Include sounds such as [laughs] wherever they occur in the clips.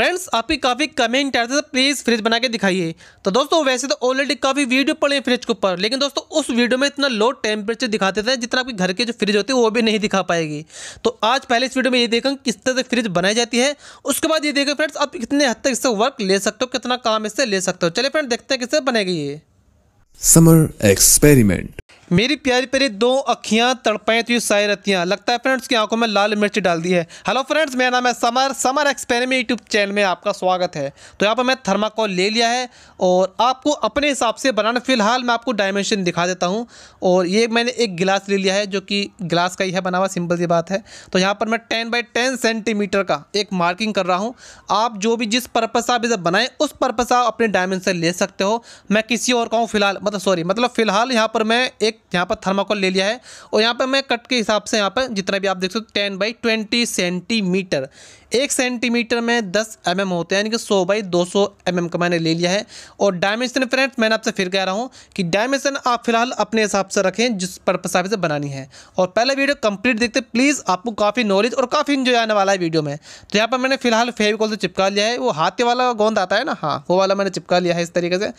friends आपकी काफ़ी comment आ रहे थे प्लीज़ तो फ्रिज बना के दिखाइए तो दोस्तों वैसे तो ऑलरेडी काफ़ी वीडियो पड़े हैं फ्रिज के ऊपर लेकिन दोस्तों उस वीडियो में इतना लो टेम्परेचर दिखाते थे जितना आपके घर के जो फ्रिज होते हैं वो भी नहीं दिखा पाएगी तो आज पहले इस वीडियो में ये देखें किस तरह से फ्रिज बनाई जाती है उसके बाद ये देखें फ्रेंड्स आप कितने हद तक इससे वर्क ले सकते हो कितना काम इससे ले सकते हो चले फ्रेंड देखते हैं किससे बनेगी ये समर एक्सपेरिमेंट मेरी प्यारी प्यारी दो अखियाँ तड़पाएँ तो ये शायर लगता है फ्रेंड्स की आंखों में लाल मिर्च डाल दी है हेलो फ्रेंड्स मेरा नाम है Samar Samar experiment YouTube channel में आपका स्वागत है तो यहाँ पर मैं थर्माकोल ले लिया है और आपको अपने हिसाब से बनाना फिलहाल मैं आपको डायमेंशन दिखा देता हूँ और ये मैंने एक गिलास ले लिया है जो कि गिलास का ही है बना हुआ सिंपल सी बात है तो यहाँ पर मैं टेन बाई टेन सेंटीमीटर का एक मार्किंग कर रहा हूँ आप जो भी जिस पर्पज़ आप इसे बनाएं उस पर्पज़ आप अपने डायमेंशन ले सकते हो मैं किसी और का हूँ फिलहाल मतलब सॉरी मतलब फ़िलहाल यहाँ पर मैं एक यहाँ पर थर्माकोल ले लिया है और यहाँ पर मैं कट के हिसाब से यहाँ पर जितना भी आप देख सकते हो टेन बाई ट्वेंटी सेंटीमीटर एक सेंटीमीटर में दस एम mm होते हैं यानी कि सौ बाई दो सौ mm का मैंने ले लिया है और डायमेंशन फ्रेंड्स मैंने आपसे फिर कह रहा हूँ कि डायमेंशन आप फिलहाल अपने हिसाब से रखें जिस पर्पस आप इसे बनानी है और पहले वीडियो कंप्लीट देखते प्लीज़ आपको काफ़ी नॉलेज और काफ़ी इन्जॉय आने वाला है वीडियो में तो यहाँ पर मैंने फिलहाल फेविकॉल से चिपका लिया है वो हाथी वाला गोंद आता है ना हाँ वो वाला मैंने चिपका लिया है इस तरीके से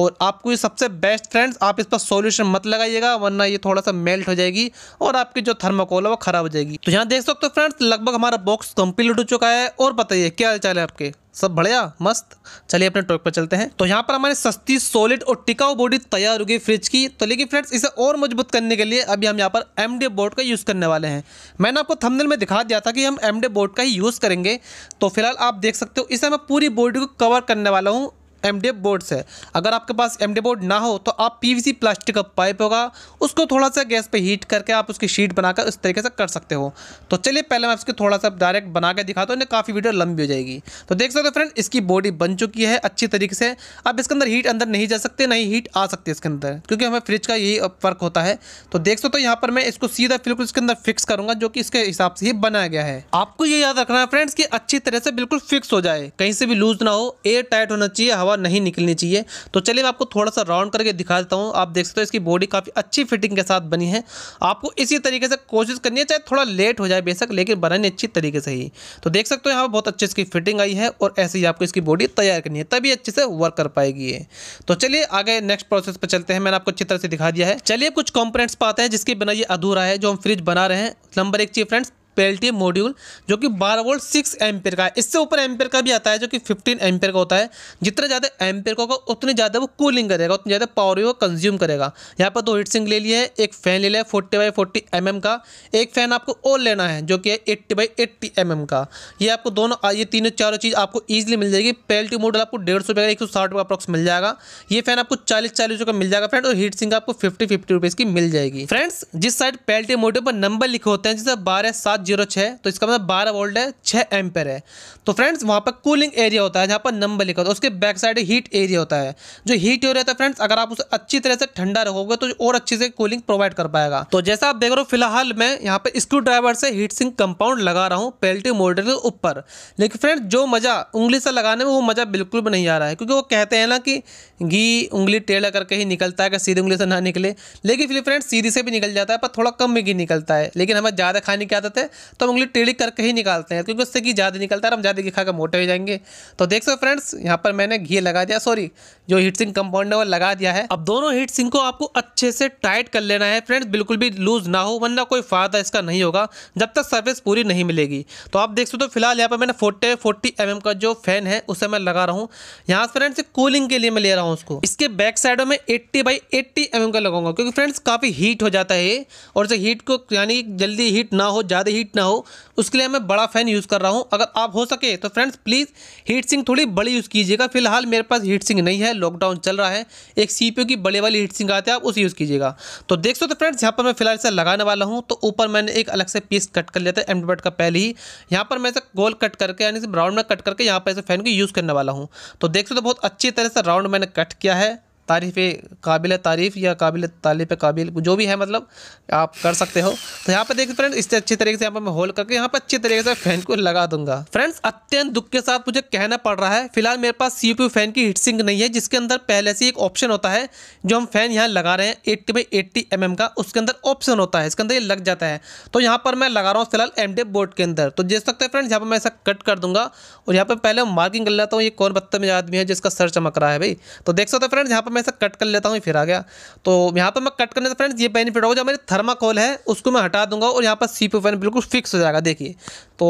और आपको ये सबसे बेस्ट फ्रेंड्स आप इस पर सोल्यूशन मत लगाइएगा जाएगा वरना ये थोड़ा सा मेल्ट हो जाएगी और आपकी जो थर्माकोल है वो खराब हो जाएगी तो यहाँ देख सकते हो फ्रेंड्स लगभग हमारा बॉक्स कम्प्लीट हो चुका है और बताइए क्या हाल है आपके सब बढ़िया मस्त चलिए अपने टॉपिक पर चलते हैं तो यहाँ पर हमारी सस्ती सॉलिड और टिकाऊ बॉडी तैयार हो गई फ्रिज की तो लेकिन फ्रेंड्स इसे और मजबूत करने के लिए अभी हम यहाँ पर एम डी बोर्ड का यूज़ करने वाले हैं मैंने आपको थंबनेल में दिखा दिया था कि हम एम डी बोर्ड का ही यूज़ करेंगे तो फिलहाल आप देख सकते हो इसे मैं पूरी बॉडी को कवर करने वाला हूँ एम बोर्ड्स है अगर आपके पास एम बोर्ड ना हो तो आप पीवीसी प्लास्टिक का पाइप होगा उसको थोड़ा सा गैस पे हीट करके आप उसकी शीट बनाकर उस तरीके से कर सकते हो तो चलिए पहले मैं इसके थोड़ा सा डायरेक्ट बना के दिखाता हूँ इन्हें काफ़ी वीडियो लंबी हो जाएगी तो देख सकते हो फ्रेंड इसकी बॉडी बन चुकी है अच्छी तरीके से अब इसके अंदर हीट अंदर नहीं जा सकते नहीं हीट आ सकती इसके अंदर क्योंकि हमें फ्रिज का यही फ़र्क होता है तो देख सकते हो यहाँ पर मैं इसको सीधा बिल्कुल इसके अंदर फिक्स करूँगा जो कि इसके हिसाब से ही बनाया गया है आपको ये याद रखना है फ्रेंड्स कि अच्छी तरह से बिल्कुल फिक्स हो जाए कहीं से भी लूज ना हो एयर टाइट होना चाहिए हवा नहीं निकलनी चाहिए तो चलिए मैं आपको थोड़ा सा राउंड करके दिखा देता हूँ आप देख सकते हो इसकी बॉडी काफ़ी अच्छी फिटिंग के साथ बनी है आपको इसी तरीके से कोशिश करनी है चाहे थोड़ा लेट हो जाए बेशक लेकिन बनानी अच्छी तरीके से ही तो देख सकते हो यहाँ पर बहुत अच्छी इसकी फिटिंग आई है और ऐसे ही आपको इसकी बॉडी तैयार करनी है तभी अच्छे से वर्क कर पाएगी तो चलिए आगे नेक्स्ट प्रोसेस पर चलते हैं मैंने आपको अच्छी तरह से दिखा दिया है चलिए कुछ कॉम्पोनेट्स पाते हैं जिसके बिना ये अधूरा है जो हम फ्रिज बना रहे हैं नंबर एक चीज फ्रेंड्स पेल्टी मॉड्यूल जो कि बारह वोल्ट सिक्स एम्पेयर का है इससे ऊपर एम्पेयर का भी आता है जो कि फिफ्टीन एम्पेयर का होता है जितना ज़्यादा एम्पेयर का होगा उतनी ज़्यादा वो कूलिंग करेगा उतनी ज़्यादा पावर वो कंज्यूम करेगा यहाँ पर दो हीट सिंक ले लिए हैं एक फ़ैन ले लिया है फोर्टी बाई फोर्टी एम का एक फ़ैन आपको और लेना है जो कि है एट्टी बाई एट्टी एम का ये आपको दोनों ये तीनों चारों चीज़ आपको ईजिली मिल जाएगी पेल्टी मॉडल आपको डेढ़ सौ रुपये का एक सौ साठ रुपये अप्रॉक्स मिल जाएगा ये फ़ैन आपको चालीस चालीस रुपये का मिल जाएगा फ्रेंड और हीट सिंक आपको फिफ्टी फिफ्टी रुपीज़ की मिल जाएगी फ्रेंड्स जिस साइड पेल्टी मॉडल पर नंबर लिखे होते हैं जैसे बारह सात जीरो छः तो इसका मतलब बारह वोल्ट है छः एम्पेयर है तो फ्रेंड्स वहाँ पर कूलिंग एरिया होता है जहाँ पर नंबर लिखा होता है उसके बैक साइड हीट एरिया होता है जो हीट एरिया रहा है फ्रेंड्स अगर आप उसे अच्छी तरह से ठंडा रखोगे तो और अच्छे से कूलिंग प्रोवाइड कर पाएगा तो जैसा आप देख रहे हो फिलहाल मैं यहाँ पर स्क्रू ड्राइवर से हीट सिंह कंपाउंड लगा रहा हूँ पेल्टी मोल्टर के ऊपर लेकिन फ्रेंड्स जो मज़ा उंगली से लगाने में वो मज़ा बिल्कुल भी नहीं आ रहा है क्योंकि वो कहते हैं ना कि घी उंगली टेढ़ा करके ही निकलता है अगर सीधी उंगली से ना निकले लेकिन फिर फ्रेंड्स सीधी से भी निकल जाता है पर थोड़ा कम में घी निकलता है लेकिन हमें ज़्यादा खाने की आदत है तो हम उंगली टेढ़ी करके ही निकालते हैं क्योंकि उससे घी ज़्यादा निकलता है हम ज़्यादा घी खा मोटे हो जाएंगे तो देख सकते फ्रेंड्स यहाँ पर मैंने घी लगा दिया सॉरी जो हीट सिंह कंपाउंड है वो लगा दिया है अब दोनों हीट सिंह को आपको अच्छे से टाइट कर लेना है फ्रेंड्स बिल्कुल भी लूज़ ना हो वरना कोई फ़ायदा इसका नहीं होगा जब तक सर्विस पूरी नहीं मिलेगी तो आप देख सकते हो फिलहाल यहाँ पर मैंने फोर्टे फोर्टी एम का जो फैन है उसे मैं लगा रहा हूँ यहाँ से फ्रेंड्स कूलिंग के लिए मैं ले रहा हूँ उसको इसके बैक साइड में एट्टी बाई एट्टी एम का लगाऊंगा क्योंकि फ्रेंड्स काफ़ी हीट हो जाता है और इसे हीट को यानी जल्दी हीट ना हो ज़्यादा हीट ना हो उसके लिए मैं बड़ा फ़ैन यूज़ कर रहा हूँ अगर आप हो सके तो फ्रेंड्स प्लीज़ हीट सिंह थोड़ी बड़ी यूज़ कीजिएगा फिलहाल मेरे पास हीट सिंह नहीं है लॉकडाउन चल रहा है एक सी की बड़े वाली हीट सिंह आते हैं आप उसे यूज़ कीजिएगा तो देख सकते तो फ्रेंड्स यहाँ पर मैं फिलहाल इसे लगाने वाला हूँ तो ऊपर मैंने एक अलग से पीस कट कर लिया था एम का पहले ही यहाँ पर मैं इसे गोल कट करके यानी राउंड में कट करके यहाँ पर इसे फ़ैन को यूज़ करने वाला हूँ तो देख सकते तो बहुत अच्छी तरह से राउंड मैंने कट किया है तारीफ़ काबिल तारीफ़ या काबिल तालीफ काबिल जो भी है मतलब आप कर सकते हो तो यहाँ पर देखिए फ्रेंड्स इससे अच्छी तरीके से यहाँ पर मैं होल करके यहाँ पर अच्छी तरीके से फैन को लगा दूंगा फ्रेंड्स अत्यंत दुख के साथ मुझे कहना पड़ रहा है फिलहाल मेरे पास सी फैन की हीट सिंक नहीं है जिसके अंदर पहले से एक ऑप्शन होता है जो हम फैन यहाँ लगा रहे हैं एट्टी बाई एट्टी एम का उसके अंदर ऑप्शन होता है इसके अंदर ये लग जाता है तो यहाँ पर मैं लगा रहा हूँ फिलहाल एम बोर्ड के अंदर तो देख सकते हैं फ्रेंड्स यहाँ पर मैं ऐसा कट कर दूंगा और यहाँ पर पहले मार्किंग कर लेता हूँ ये कौन में आदमी है जिसका सर चमक रहा है भाई तो देख सकते हैं फ्रेंड्स यहाँ पर मैं इसे कट कर लेता हूँ फिर आ गया तो यहाँ पर मैं कट करने से फ्रेंड्स ये बेनिफिट होगा जो मेरी थर्माकोल है उसको मैं हटा दूंगा और यहाँ पर सी पी बिल्कुल फिक्स हो जाएगा देखिए तो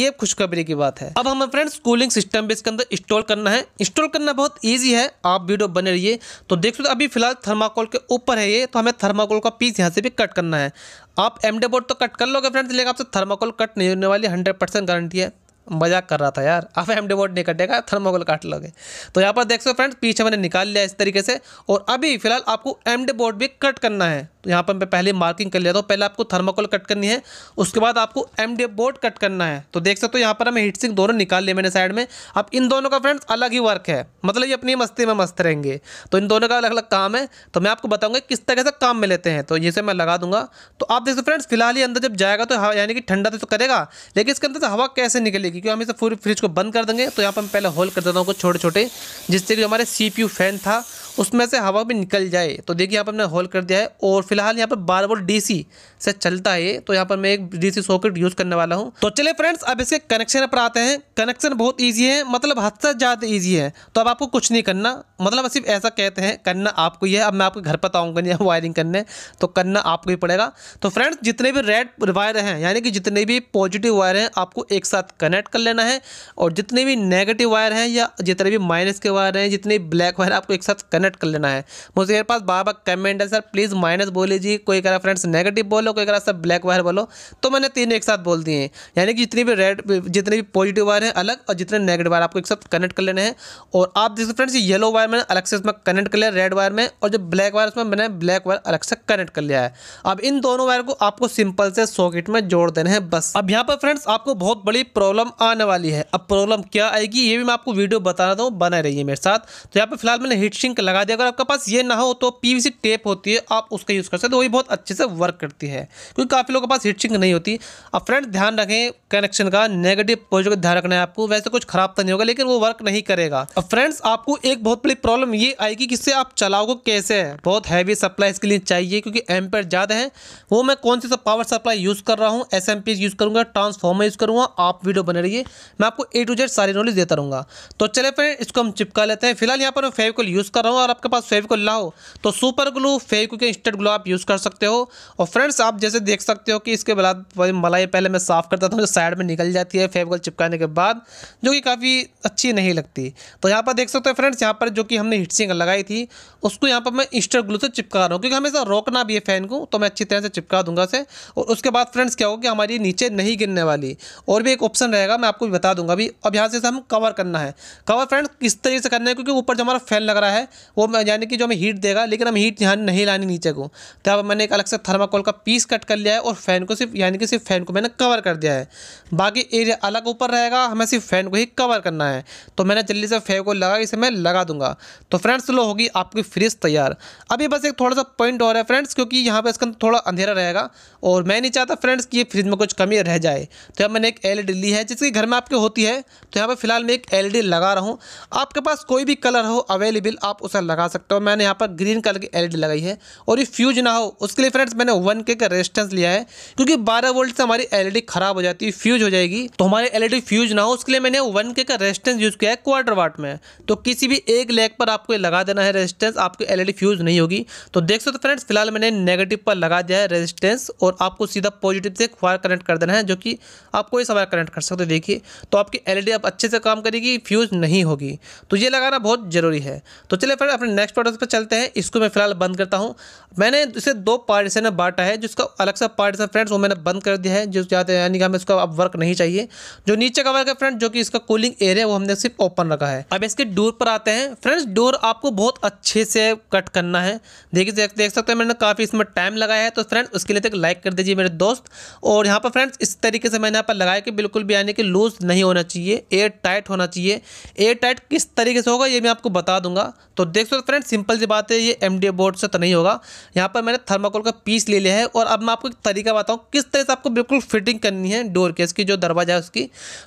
ये खुशखबरी की बात है अब हमें फ्रेंड्स कूलिंग सिस्टम भी इसके अंदर इंस्टॉल करना है इंस्टॉल करना बहुत ईजी है आप वीडियो बने रहिए तो देख सकते अभी फिलहाल थर्माकोल के ऊपर है ये तो हमें थर्माकोल का पीस यहाँ से भी कट करना है आप एम बोर्ड तो कट कर लोगे फ्रेंड्स लेकिन आपसे थर्माकोल कट नहीं होने वाली हंड्रेड परसेंट गारंटी है मजाक कर रहा था यार आप एम बोर्ड नहीं कटेगा थर्मोकोल काट लोगे तो यहाँ पर देख सकते फ्रेंड्स पीछे मैंने निकाल लिया इस तरीके से और अभी फिलहाल आपको एम बोर्ड भी कट करना है तो यहाँ पर मैं पहले मार्किंग कर लेता हूँ पहले आपको थर्माकोल कट करनी है उसके बाद आपको एम बोर्ड कट करना है तो देख सकते हो यहाँ पर हमें हीट सिंह दोनों निकाल लिए मैंने साइड में अब इन दोनों का फ्रेंड्स अलग ही वर्क है मतलब ये अपनी मस्ती में मस्त रहेंगे तो इन दोनों का अलग अलग काम है तो मैं आपको बताऊँगा किस तरह से काम में लेते हैं तो ये मैं लगा दूंगा तो आप देख सकते फ्रेंड्स फिलहाल ही अंदर जब जाएगा तो यानी कि ठंडा तो करेगा लेकिन इसके अंदर से हवा कैसे निकलेगी क्योंकि हम इसे फ्रिज को बंद कर देंगे तो यहाँ पर मैं पहले होल्ड कर देता हूँ कुछ छोटे छोटे जिससे कि हमारे सी फैन था उसमें से हवा भी निकल जाए तो देखिए यहाँ पर हमने होल कर दिया है और फिलहाल यहाँ पर बारह वोल्ट डीसी से चलता है तो यहाँ पर मैं एक डीसी सॉकेट यूज़ करने वाला हूँ तो चले फ्रेंड्स अब इसके कनेक्शन पर आते हैं कनेक्शन बहुत ईजी है मतलब हद से ज़्यादा ईजी है तो अब आपको कुछ नहीं करना मतलब सिर्फ ऐसा कहते हैं करना आपको ही है अब मैं आपके घर पर तो आऊँगा नहीं वायरिंग [laughs] करने तो करना आपको ही पड़ेगा तो फ्रेंड्स जितने भी रेड वायर हैं यानी कि जितने भी पॉजिटिव वायर हैं आपको एक साथ कनेक्ट कर लेना है और जितने भी नेगेटिव वायर हैं या जितने भी माइनस के वायर हैं जितने ब्लैक वायर आपको एक साथ कनेक्ट कर लेना है मुझे मेरे पास बार बार कमेंट है सर प्लीज़ माइनस बोल लीजिए कोई कह रहा फ्रेंड्स नेगेटिव बोलो बोलो कोई अगर सब ब्लैक वायर बोलो तो मैंने तीन एक साथ बोल दिए यानी कि जितनी भी रेड जितने भी पॉजिटिव वायर हैं अलग और जितने नेगेटिव वायर आपको एक साथ कनेक्ट कर लेने हैं और आप देखिए फ्रेंड्स येलो वायर मैंने अलग से उसमें कनेक्ट कर लिया रेड वायर में और जो ब्लैक वायर उसमें मैंने ब्लैक वायर अलग से कनेक्ट कर लिया है अब इन दोनों वायर को आपको सिंपल से सॉकेट में जोड़ देने हैं बस अब यहाँ पर फ्रेंड्स आपको बहुत बड़ी प्रॉब्लम आने वाली है अब प्रॉब्लम क्या आएगी ये भी मैं आपको वीडियो बताना था बना रही है मेरे साथ तो यहाँ पर फिलहाल मैंने हीट सिंक लगा दिया अगर आपके पास ये ना हो तो पीवीसी टेप होती है आप उसका यूज़ कर सकते हो तो वही बहुत अच्छे से वर्क करती है है क्योंकि काफ़ी लोगों के पास हीट नहीं होती अब फ्रेंड ध्यान रखें कनेक्शन का नेगेटिव पॉजिटिव ध्यान रखना है आपको वैसे तो कुछ खराब तो नहीं होगा लेकिन वो वर्क नहीं करेगा अब फ्रेंड्स आपको एक बहुत बड़ी प्रॉब्लम ये आएगी कि इससे आप चलाओगे कैसे है बहुत हैवी सप्लाई इसके लिए चाहिए क्योंकि एम ज़्यादा है वो मैं कौन सी पावर सप्लाई यूज़ कर रहा हूँ एस यूज़ करूँगा ट्रांसफॉर्मर यूज़ करूँगा आप वीडियो बने रहिए मैं आपको ए टू जेड सारी नॉलेज देता रहूँगा तो चले फ्रेंड इसको हम चिपका लेते हैं फिलहाल यहाँ पर मैं फेविकल यूज़ कर रहा हूँ और आपके पास फेविकल ना हो तो सुपर ग्लू फेविकल के इंस्टेंट ग्लू आप यूज़ कर सकते हो और फ्रेंड्स आप आप जैसे देख सकते हो कि इसके बाद मलाई पहले मैं साफ़ करता था जो साइड में निकल जाती है फेविकॉल चिपकाने के बाद जो कि काफ़ी अच्छी नहीं लगती तो यहाँ पर देख सकते हो फ्रेंड्स यहाँ पर जो कि हमने हिट सिंगल लगाई थी उसको यहाँ पर मैं इंस्टर ग्लू से चिपका रहा हूँ क्योंकि हमेशा रोकना भी है फ़ैन को तो मैं अच्छी तरह से चिपका दूंगा उसे और उसके बाद फ्रेंड्स क्या होगा कि हमारी नीचे नहीं गिरने वाली और भी एक ऑप्शन रहेगा मैं आपको भी बता दूंगा अभी अब यहाँ से हम कवर करना है कवर फ्रेंड्स किस तरीके से करना है क्योंकि ऊपर जो हमारा फैन लग रहा है वो यानी कि जो हमें हीट देगा लेकिन हम हीट यहाँ नहीं लानी नीचे को तो मैंने एक अलग से थर्माकोल का पीस पीस कट कर लिया है और फैन को सिर्फ यानी कि सिर्फ फैन को मैंने कवर कर दिया है बाकी एरिया अलग ऊपर रहेगा हमें सिर्फ फैन को ही कवर करना है तो मैंने जल्दी से फैन को लगा इसे मैं लगा दूंगा तो फ्रेंड्स लो होगी आपकी फ्रिज तैयार अभी बस एक थोड़ा सा पॉइंट और है फ्रेंड्स क्योंकि यहाँ पर इसके अंदर थोड़ा अंधेरा रहेगा और मैं नहीं चाहता फ्रेंड्स कि ये फ्रिज में कुछ कमी रह जाए तो यहाँ मैंने एक एल e ली है जिसकी घर में आपके होती है तो यहाँ पर फिलहाल मैं एक एल e लगा रहा हूँ आपके पास कोई भी कलर हो अवेलेबल आप उसे लगा सकते हो मैंने यहाँ पर ग्रीन कलर की एल e लगाई है और ये फ्यूज ना हो उसके लिए फ्रेंड्स मैंने वन के रेजिस्टेंस लिया है क्योंकि 12 वोल्ट से हमारी एलईडी e खराब हो जाती है फ्यूज हो जाएगी तो हमारे एलईडी फ्यूज e ना हो उसके लिए मैंने वन के का रेजिस्टेंस यूज़ किया है क्वार्टर वाट में तो किसी भी एक लेग पर आपको लगा देना है रेजिस्टेंस आपकी एलईडी फ्यूज नहीं होगी तो देख सकते फ्रेंड्स फिलहाल मैंने नेगेटिव पर लगा दिया है रेजिस्टेंस और आपको सीधा पॉजिटिव से वायर कनेक्ट कर देना है जो कि आप कोई सा कनेक्ट कर सकते हो देखिए तो आपकी एलईडी e अब अच्छे से काम करेगी फ्यूज नहीं होगी तो ये लगाना बहुत ज़रूरी है तो चलिए फ्रेंड अपने नेक्स्ट प्रोडक्ट पर चलते हैं इसको मैं फिलहाल बंद करता हूँ मैंने इसे दो पार्ट से बांटा है जिसका उसका अलग सा पार्ट है फ्रेंड्स वो मैंने बंद कर दिया है जो चाहते यानी कि हमें उसका अब वर्क नहीं चाहिए जो नीचे का वर्क है फ्रेंड जो कि इसका कूलिंग एरिया वो हमने सिर्फ ओपन रखा है अब इसके डोर पर आते हैं फ्रेंड्स डोर आपको बहुत अच्छे से कट करना है देखिए देख, देख सकते हैं मैंने काफ़ी इसमें टाइम लगाया है तो फ्रेंड्स उसके लिए तक तो लाइक कर दीजिए मेरे दोस्त और यहाँ पर फ्रेंड्स इस तरीके से मैंने यहाँ पर लगाया कि बिल्कुल भी यानी कि लूज नहीं होना चाहिए एयर टाइट होना चाहिए एयर टाइट किस तरीके से होगा ये मैं आपको बता दूंगा तो देख सकते फ्रेंड्स सिंपल सी बात है ये एम बोर्ड से तो नहीं होगा यहाँ पर मैंने थर्माकोल का पीस ले लिया है और अब मैं आपको एक तरीका बताऊँ किस तरह से आपको बिल्कुल फिटिंग करनी है डोर के इसकी जो दरवाज़ा है उसकी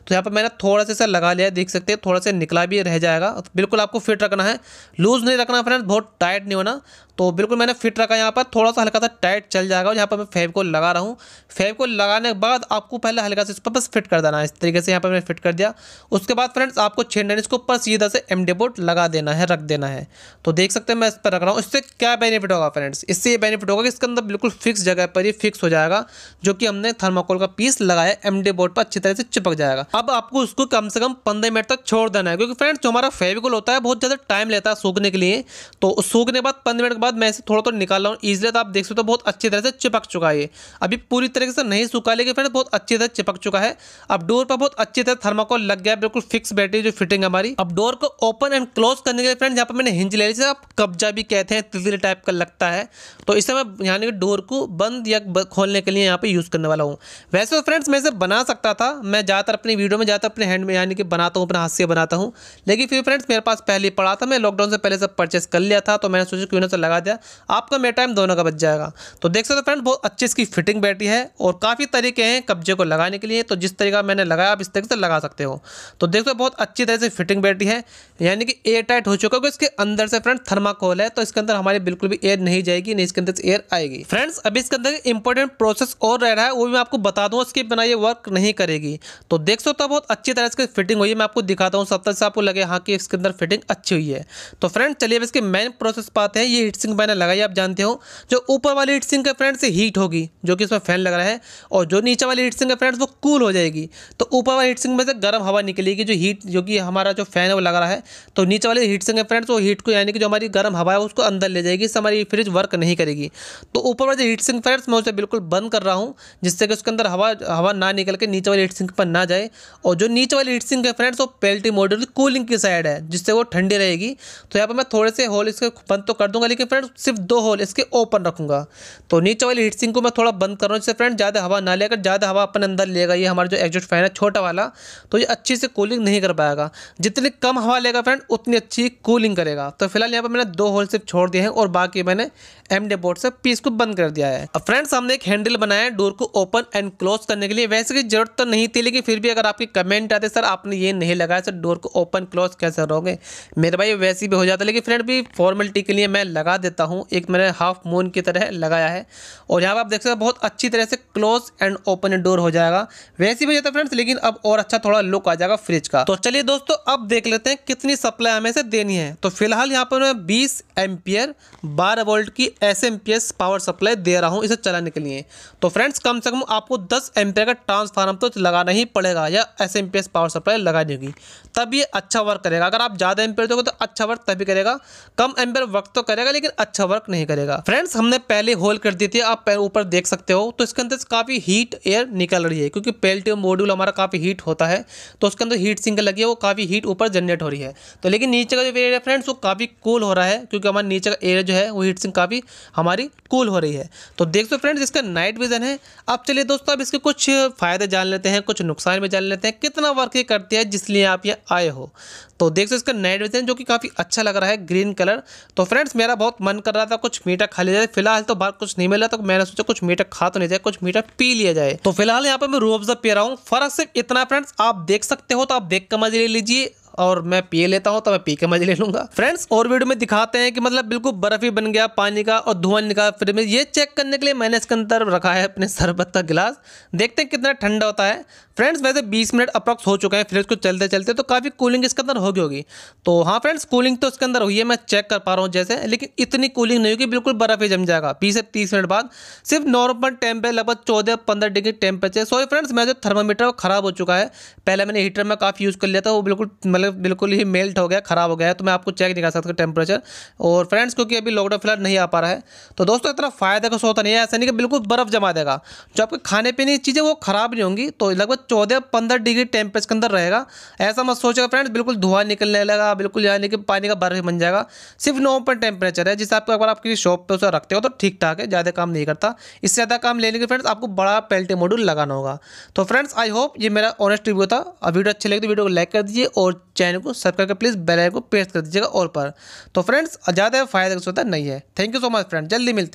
तो यहाँ पर मैंने थोड़ा सा इसे लगा लिया देख सकते हैं थोड़ा सा निकला भी रह जाएगा बिल्कुल आपको फिट रखना है लूज़ नहीं रखना फ्रेंड बहुत टाइट नहीं होना तो बिल्कुल मैंने फिट रखा यहाँ पर थोड़ा सा हल्का सा टाइट चल जाएगा और यहाँ पर मैं फेब को लगा रहा हूँ फेब को लगाने के बाद आपको पहले हल्का से इस पर बस फिट कर देना है इस तरीके से यहाँ पर मैंने फिट कर दिया उसके बाद फ्रेंड्स आपको छेड़ना इसको ऊपर सीधा से एम बोर्ड लगा देना है रख देना है तो देख सकते हैं मैं इस पर रख रहा हूँ इससे क्या बेनिफिट होगा फ्रेंड्स इससे ये बेनिफिट होगा कि इसके अंदर बिल्कुल फिक्स जगह पर ही फिक्स हो जाएगा जो कि हमने थर्माकोल का पीस लगाया एम बोर्ड पर अच्छी तरह से चिपक जाएगा अब आपको उसको कम से कम पंद्रह मिनट तक छोड़ देना है क्योंकि फ्रेंड्स जो हमारा फेविकोल होता है बहुत ज़्यादा टाइम लेता है सूखने के लिए तो सूखने के बाद पंद्रह मिनट बाद मैं इसे थोड़ा थोड़ा निकाल रहा हूँ तो आप देख सकते हो तो बहुत अच्छी तरह से चिपक चुका है ये अभी पूरी तरीके से नहीं सूखा लेकिन फ्रेंड बहुत अच्छी तरह चिपक चुका है अब डोर पर बहुत अच्छी तरह थर्माकोल लग गया बिल्कुल फिक्स बैटरी जो फिटिंग हमारी अब डोर को ओपन एंड क्लोज करने के लिए फ्रेंड यहाँ पर मैंने हिंज ले लिया आप कब्जा भी कहते हैं तिलतिले टाइप का लगता है तो इसे मैं यानी कि डोर को बंद या खोलने के लिए यहाँ पर यूज़ करने वाला हूँ वैसे तो फ्रेंड्स मैं इसे बना सकता था मैं ज़्यादातर अपनी वीडियो में ज़्यादातर अपने हैंड में यानी कि बनाता हूँ अपने हाथ से बनाता हूँ लेकिन फिर फ्रेंड्स मेरे पास पहले पड़ा था मैं लॉकडाउन से पहले सब परचेस कर लिया था तो मैंने सोचा क्यों ना लगा लगा दिया आपका मे टाइम दोनों का बच जाएगा तो देख सकते हो फ्रेंड बहुत अच्छी इसकी फिटिंग बैठी है और काफ़ी तरीके हैं कब्जे को लगाने के लिए तो जिस तरीका मैंने लगाया आप इस तरीके से लगा सकते हो तो देख सकते बहुत अच्छी तरह से फिटिंग बैठी है यानी कि एयर टाइट हो चुका है इसके अंदर से फ्रेंड थर्माकोल है तो इसके अंदर हमारी बिल्कुल भी एयर नहीं जाएगी नहीं इसके अंदर एयर आएगी फ्रेंड्स अभी इसके अंदर इंपॉर्टेंट प्रोसेस और रह रहा है वो भी मैं आपको बता दूँ इसके बिना ये वर्क नहीं करेगी तो देख सकते हो तो बहुत अच्छी तरह से फिटिंग हुई है मैं आपको दिखाता हूँ सब तरह से आपको लगे हाँ कि इसके अंदर फिटिंग अच्छी हुई है तो फ्रेंड चलिए अब इसके मेन प्रोसेस पाते हैं ये हिट सिंक मैंने लगाई आप जानते हो जो ऊपर वाली हीट सिंक फ्रेंड से हीट होगी जो कि उसमें फैन लग रहा है और जो नीचे वाली हीट सिंक के फ्रेंड्स वो कूल हो जाएगी तो ऊपर वाली हीट सिंक में से गर्म हवा निकलेगी जो हीट जो कि हमारा जो फैन है वो लग रहा है तो नीचे वाली हीट सिंक के फ्रेंड्स वो हीट को यानी कि जो हमारी गर्म हवा है उसको अंदर ले जाएगी इससे हमारी फ्रिज वर्क नहीं करेगी तो ऊपर वाली हीट सिंक फ्रेंड्स मैं उसे बिल्कुल बंद कर रहा हूँ जिससे कि उसके अंदर हवा हवा ना निकल के नीचे वाली हीट सिंक पर ना जाए और जो नीचे वाली हीट सिंक है फ्रेंड्स वो पेल्टी मॉडल कूलिंग की साइड है जिससे वो ठंडी रहेगी तो यहाँ पर मैं थोड़े से होल इसके बंद तो कर दूंगा लेकिन फ्रेंड सिर्फ दो होल इसके ओपन रखूंगा तो नीचे वाली हीट सिंक को मैं थोड़ा बंद कर रहा हूँ जिससे फ्रेंड ज़्यादा हवा ना लेकर ज़्यादा हवा अपने अंदर लेगा ये हमारा जो एग्जॉस्ट फैन है छोटा वाला तो ये अच्छी से कूलिंग नहीं कर पाएगा जितनी कम हवा लेगा फ्रेंड उतनी अच्छी कूलिंग करेगा तो फिलहाल यहाँ पर मैंने दो होल सिर्फ छोड़ दिए हैं और बाकी मैंने एम डे बोर्ड से पीस को बंद कर दिया है अब फ्रेंड्स हमने एक हैंडल बनाया है डोर को ओपन एंड क्लोज करने के लिए वैसे की जरूरत तो नहीं थी लेकिन फिर भी अगर आपके कमेंट आते सर आपने ये नहीं लगाया सर डोर को ओपन क्लोज कैसे रहोगे मेरे भाई वैसे भी हो जाता लेकिन फ्रेंड भी फॉर्मेलिटी के लिए मैं लगा देता हूँ एक मैंने हाफ मून की तरह लगाया है और यहाँ पर आप देख सकते हो बहुत अच्छी तरह से क्लोज एंड ओपन डोर हो जाएगा वैसे भी हो जाता फ्रेंड्स लेकिन अब और अच्छा थोड़ा लुक आ जाएगा फ्रिज का तो चलिए दोस्तों अब देख लेते हैं कितनी सप्लाई हमें से देनी है तो फिलहाल यहाँ पर मैं बीस एम्पियर बारह वोल्ट की S M P S power supply दे रहा हूँ इसे चलाने के लिए तो फ्रेंड्स कम से कम आपको दस एम्पियर का ट्रांसफार्मर तो लगाना ही पड़ेगा या S M P S power supply लगानी होगी तब ये अच्छा वर्क करेगा अगर आप ज़्यादा एम्पियर दोगे तो अच्छा वर्क तभी करेगा कम एम्पियर वर्क तो करेगा लेकिन अच्छा वर्क नहीं करेगा फ्रेंड्स हमने पहले होल कर दी थी आप ऊपर देख सकते हो तो इसके अंदर काफ़ी हीट एयर निकल रही है क्योंकि पेल्टियम मॉड्यूल हमारा काफ़ी हीट होता है तो उसके अंदर हीट सिंगल लगी है वो काफ़ी हीट ऊपर जनरेट हो रही है तो लेकिन नीचे का जो एरिया फ्रेंड्स वो काफ़ी कूल हो रहा है क्योंकि हमारे नीचे का एरिया जो है वो हीट सिंह काफ़ी हमारी कूल हो रही है तो देख सो फ्रेंड्स इसका नाइट विज़न है अब चलिए दोस्तों अब इसके कुछ फ़ायदे जान लेते हैं कुछ नुकसान भी जान लेते हैं कितना वर्क ये करती है जिसलिए आप ये आए हो तो देख सो इसका नाइट विज़न जो कि काफ़ी अच्छा लग रहा है ग्रीन कलर तो फ्रेंड्स मेरा बहुत मन कर रहा था कुछ मीठा खा लिया जाए फिलहाल तो बाहर कुछ नहीं मिला तो मैंने सोचा कुछ मीठा खा तो नहीं जाए कुछ मीठा पी लिया जाए तो फिलहाल यहाँ पर मैं रूह अफजा पी रहा हूँ फ़र्क सिर्फ इतना फ्रेंड्स आप देख सकते हो तो आप देख कर मजे ले लीजिए और मैं पी लेता हूँ तो मैं पी के मजे ले लूँगा फ्रेंड्स और वीडियो में दिखाते हैं कि मतलब बिल्कुल बर्फ ही बन गया पानी का और धुआं निकाल फ्रिज में ये चेक करने के लिए मैंने इसके अंदर रखा है अपने शरबत का गिलास देखते हैं कितना ठंडा होता है फ्रेंड्स वैसे 20 मिनट अप्रॉक्स हो चुके हैं फ्रिज को चलते चलते तो काफ़ी कूलिंग इसके अंदर होगी होगी तो हाँ फ्रेंड्स कूलिंग तो इसके अंदर हुई है मैं चेक कर पा रहा हूँ जैसे लेकिन इतनी कूलिंग नहीं होगी बिल्कुल बर्फ ही जम जाएगा बीस से तीस मिनट बाद सिर्फ नॉर्मल टेम्पर लगभग चौदह पंद्रह डिग्री टेम्परेचर सॉरी फ्रेंड्स मेरा जो थर्मामीटर वो खराब हो चुका है पहले मैंने हीटर में काफ़ी यूज़ कर लिया था वो बिल्कुल मतलब बिल्कुल ही मेल्ट हो गया ख़राब हो गया है तो मैं आपको चेक नहीं कर सकता टेम्परेचर और फ्रेंड्स क्योंकि अभी लॉकडाउन फिलहाल नहीं आ पा रहा है तो दोस्तों इतना फ़ायदा का सोता नहीं है ऐसा नहीं कि बिल्कुल बर्फ़ जमा देगा जो आपके खाने पीने की चीज़ें वो ख़राब नहीं होंगी तो लगभग चौदह पंद्रह डिग्री टेम्परेचर के अंदर रहेगा ऐसा मत सोचेगा फ्रेंड्स बिल्कुल धुआं निकलने लगा बिल्कुल यानी कि पानी का बर्फ बन जाएगा सिर्फ नौ पर टेम्परेचर है जिससे आपको अगर आपकी शॉप पर उसे रखते हो तो ठीक ठाक है ज़्यादा काम नहीं करता इससे ज़्यादा काम लेने के फ्रेंड्स आपको बड़ा पेल्टी मॉड्यूल लगाना होगा तो फ्रेंड्स आई होप ये मेरा ऑनेस्ट रिव्यू था वीडियो अच्छी लगी तो वीडियो को लाइक कर दीजिए और चैनल को सब्सक्राइब कर प्लीज़ बेल आइकन को प्रेस कर दीजिएगा और पर तो फ्रेंड्स ज़्यादा फायदा होता नहीं है thank you so much friend जल्दी मिलते हैं